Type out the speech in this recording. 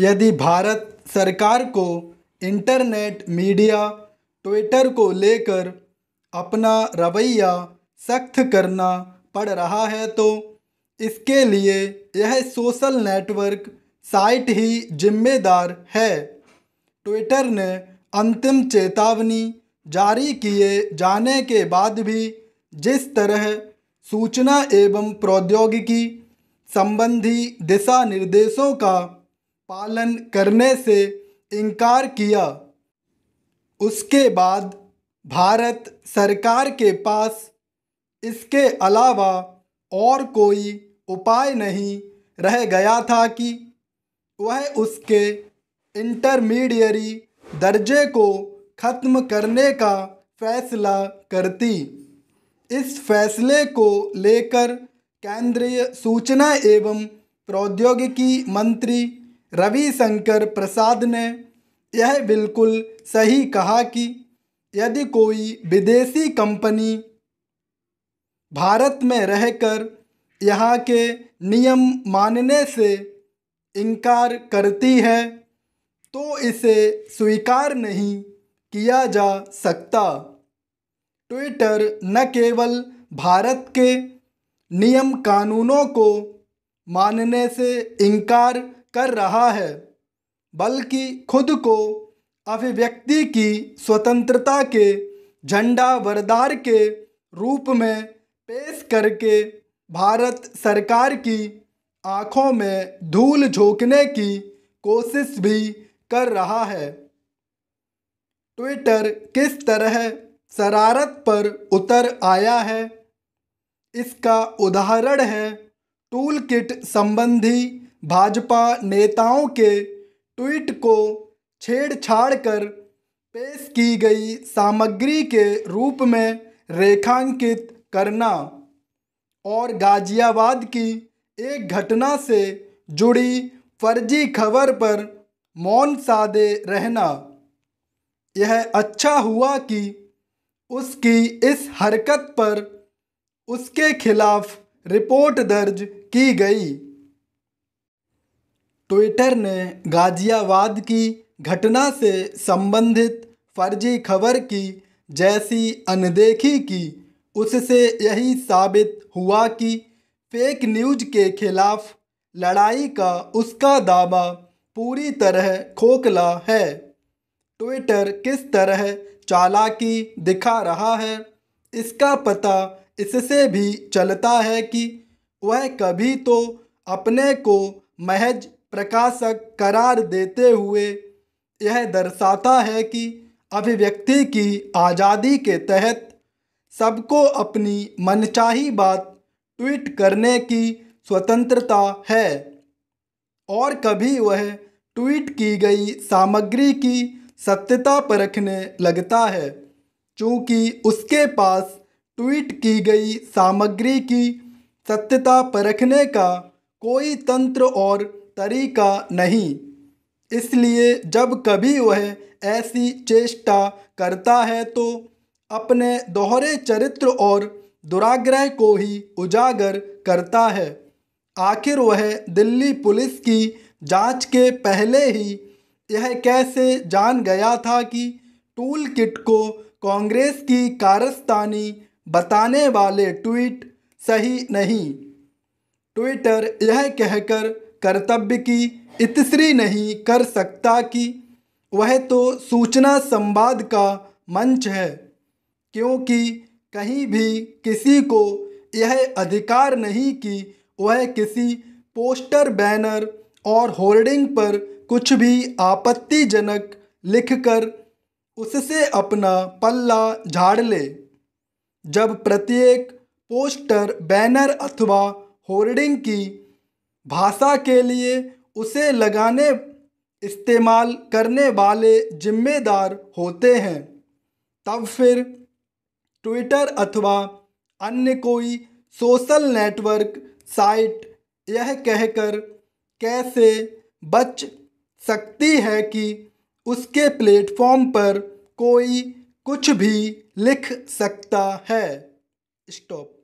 यदि भारत सरकार को इंटरनेट मीडिया ट्विटर को लेकर अपना रवैया सख्त करना पड़ रहा है तो इसके लिए यह सोशल नेटवर्क साइट ही जिम्मेदार है ट्विटर ने अंतिम चेतावनी जारी किए जाने के बाद भी जिस तरह सूचना एवं प्रौद्योगिकी संबंधी दिशा निर्देशों का पालन करने से इनकार किया उसके बाद भारत सरकार के पास इसके अलावा और कोई उपाय नहीं रह गया था कि वह उसके इंटरमीडियरी दर्जे को ख़त्म करने का फैसला करती इस फैसले को लेकर केंद्रीय सूचना एवं प्रौद्योगिकी मंत्री रविशंकर प्रसाद ने यह बिल्कुल सही कहा कि यदि कोई विदेशी कंपनी भारत में रहकर यहाँ के नियम मानने से इनकार करती है तो इसे स्वीकार नहीं किया जा सकता ट्विटर न केवल भारत के नियम कानूनों को मानने से इनकार कर रहा है बल्कि खुद को अभिव्यक्ति की स्वतंत्रता के झंडा वरदार के रूप में पेश करके भारत सरकार की आँखों में धूल झोंकने की कोशिश भी कर रहा है ट्विटर किस तरह शरारत पर उतर आया है इसका उदाहरण है टूल किट संबंधी भाजपा नेताओं के ट्वीट को छेड़छाड़ कर पेश की गई सामग्री के रूप में रेखांकित करना और गाजियाबाद की एक घटना से जुड़ी फर्जी खबर पर मौन सादे रहना यह अच्छा हुआ कि उसकी इस हरकत पर उसके खिलाफ रिपोर्ट दर्ज की गई ट्विटर ने गाजियाबाद की घटना से संबंधित फर्जी खबर की जैसी अनदेखी की उससे यही साबित हुआ कि फेक न्यूज के खिलाफ लड़ाई का उसका दावा पूरी तरह खोखला है ट्विटर किस तरह चालाकी दिखा रहा है इसका पता इससे भी चलता है कि वह कभी तो अपने को महज प्रकाशक करार देते हुए यह दर्शाता है कि अभिव्यक्ति की आज़ादी के तहत सबको अपनी मनचाही बात ट्वीट करने की स्वतंत्रता है और कभी वह ट्वीट की गई सामग्री की सत्यता परखने लगता है क्योंकि उसके पास ट्वीट की गई सामग्री की सत्यता परखने का कोई तंत्र और तरीका नहीं इसलिए जब कभी वह ऐसी चेष्टा करता है तो अपने दोहरे चरित्र और दुराग्रह को ही उजागर करता है आखिर वह दिल्ली पुलिस की जांच के पहले ही यह कैसे जान गया था कि टूल किट को कांग्रेस की कारस्तानी बताने वाले ट्वीट सही नहीं ट्विटर यह कहकर कर्तव्य की इतश्री नहीं कर सकता कि वह तो सूचना संवाद का मंच है क्योंकि कहीं भी किसी को यह अधिकार नहीं कि वह किसी पोस्टर बैनर और होर्डिंग पर कुछ भी आपत्तिजनक लिखकर उससे अपना पल्ला झाड़ ले जब प्रत्येक पोस्टर बैनर अथवा होर्डिंग की भाषा के लिए उसे लगाने इस्तेमाल करने वाले जिम्मेदार होते हैं तब फिर ट्विटर अथवा अन्य कोई सोशल नेटवर्क साइट यह कहकर कैसे बच सकती है कि उसके प्लेटफॉर्म पर कोई कुछ भी लिख सकता है स्टॉप